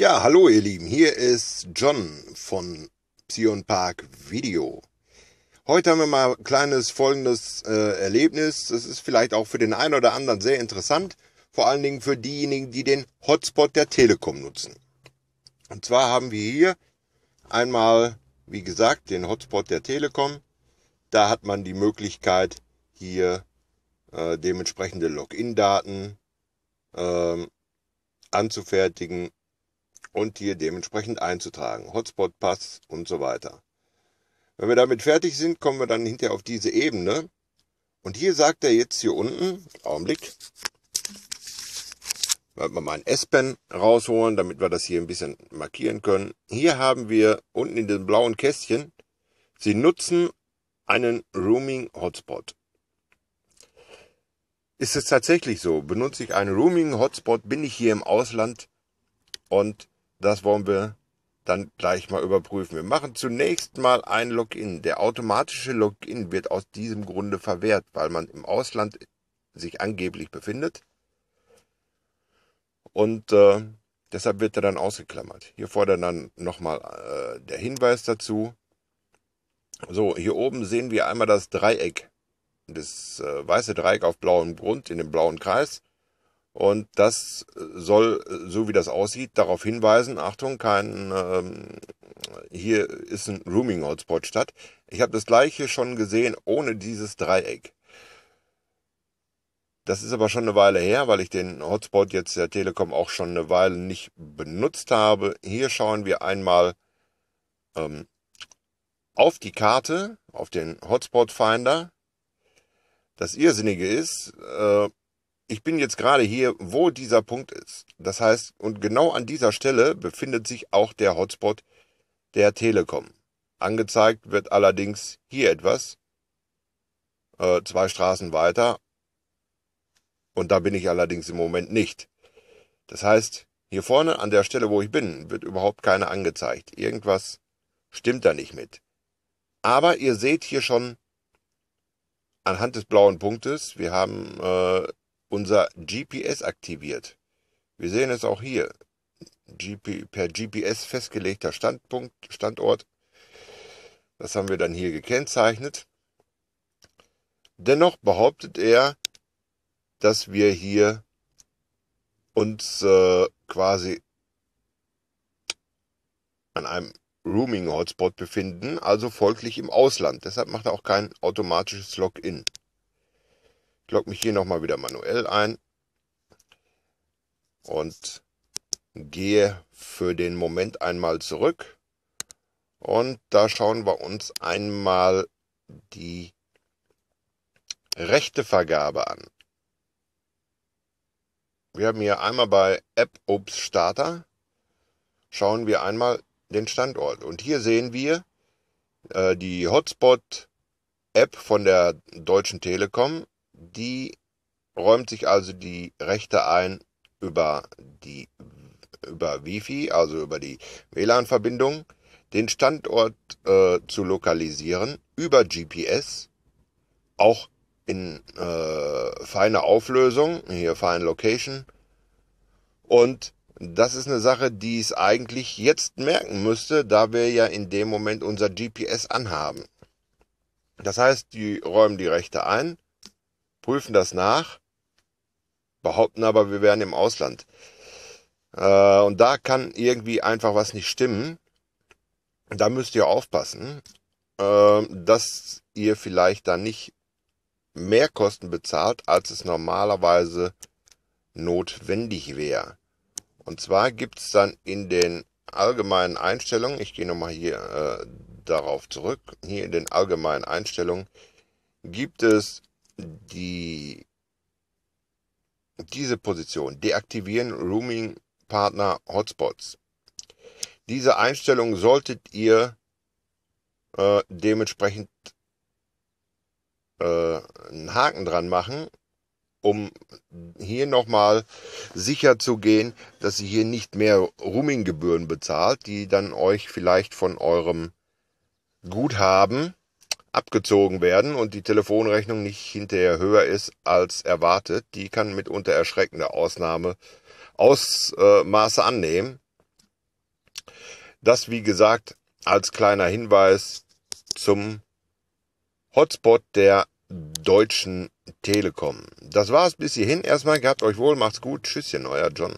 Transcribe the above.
Ja, hallo ihr Lieben, hier ist John von Psion Park Video. Heute haben wir mal ein kleines folgendes äh, Erlebnis. Das ist vielleicht auch für den einen oder anderen sehr interessant, vor allen Dingen für diejenigen, die den Hotspot der Telekom nutzen. Und zwar haben wir hier einmal, wie gesagt, den Hotspot der Telekom. Da hat man die Möglichkeit, hier äh, dementsprechende Login-Daten ähm, anzufertigen und hier dementsprechend einzutragen. Hotspot, Pass und so weiter. Wenn wir damit fertig sind, kommen wir dann hinterher auf diese Ebene. Und hier sagt er jetzt hier unten, Augenblick, wollen wir mal ein S-Pen rausholen, damit wir das hier ein bisschen markieren können. Hier haben wir unten in dem blauen Kästchen, Sie nutzen einen rooming hotspot Ist es tatsächlich so? Benutze ich einen rooming hotspot Bin ich hier im Ausland? Und das wollen wir dann gleich mal überprüfen. Wir machen zunächst mal ein Login. Der automatische Login wird aus diesem Grunde verwehrt, weil man im Ausland sich angeblich befindet. Und äh, deshalb wird er dann ausgeklammert. Hier fordern dann nochmal äh, der Hinweis dazu. So, hier oben sehen wir einmal das Dreieck. Das äh, weiße Dreieck auf blauem Grund in dem blauen Kreis. Und das soll, äh, so wie das aussieht, darauf hinweisen, Achtung, kein, ähm, hier ist ein Rooming-Hotspot statt. Ich habe das gleiche schon gesehen ohne dieses Dreieck. Das ist aber schon eine Weile her, weil ich den Hotspot jetzt der Telekom auch schon eine Weile nicht benutzt habe. Hier schauen wir einmal ähm, auf die Karte, auf den Hotspot Finder. Das Irrsinnige ist, äh, ich bin jetzt gerade hier, wo dieser Punkt ist. Das heißt, und genau an dieser Stelle befindet sich auch der Hotspot der Telekom. Angezeigt wird allerdings hier etwas, äh, zwei Straßen weiter. Und da bin ich allerdings im Moment nicht. Das heißt, hier vorne an der Stelle, wo ich bin, wird überhaupt keine angezeigt. Irgendwas stimmt da nicht mit. Aber ihr seht hier schon anhand des blauen Punktes, wir haben äh, unser GPS aktiviert. Wir sehen es auch hier. GP, per GPS festgelegter Standpunkt, Standort. Das haben wir dann hier gekennzeichnet. Dennoch behauptet er, dass wir hier uns äh, quasi an einem Rooming-Hotspot befinden, also folglich im Ausland. Deshalb macht er auch kein automatisches Login. Ich logge mich hier nochmal wieder manuell ein und gehe für den Moment einmal zurück. Und da schauen wir uns einmal die Rechtevergabe an. Wir haben hier einmal bei App Ops Starter, schauen wir einmal den Standort. Und hier sehen wir äh, die Hotspot-App von der Deutschen Telekom die räumt sich also die Rechte ein über die über Wi-Fi, also über die WLAN-Verbindung, den Standort äh, zu lokalisieren über GPS, auch in äh, feiner Auflösung, hier Fine Location. Und das ist eine Sache, die es eigentlich jetzt merken müsste, da wir ja in dem Moment unser GPS anhaben. Das heißt, die räumen die Rechte ein prüfen das nach, behaupten aber, wir wären im Ausland. Äh, und da kann irgendwie einfach was nicht stimmen. Da müsst ihr aufpassen, äh, dass ihr vielleicht da nicht mehr Kosten bezahlt, als es normalerweise notwendig wäre. Und zwar gibt es dann in den allgemeinen Einstellungen, ich gehe nochmal hier äh, darauf zurück, hier in den allgemeinen Einstellungen gibt es die, diese Position deaktivieren Rooming-Partner Hotspots. Diese Einstellung solltet ihr äh, dementsprechend äh, einen Haken dran machen, um hier nochmal sicher zu gehen, dass ihr hier nicht mehr Rooming-Gebühren bezahlt, die dann euch vielleicht von eurem Guthaben abgezogen werden und die Telefonrechnung nicht hinterher höher ist als erwartet, die kann mitunter erschreckende Ausnahme, Ausmaße äh, annehmen. Das, wie gesagt, als kleiner Hinweis zum Hotspot der Deutschen Telekom. Das war's bis hierhin. Erstmal gehabt euch wohl, macht's gut. Tschüsschen, euer John.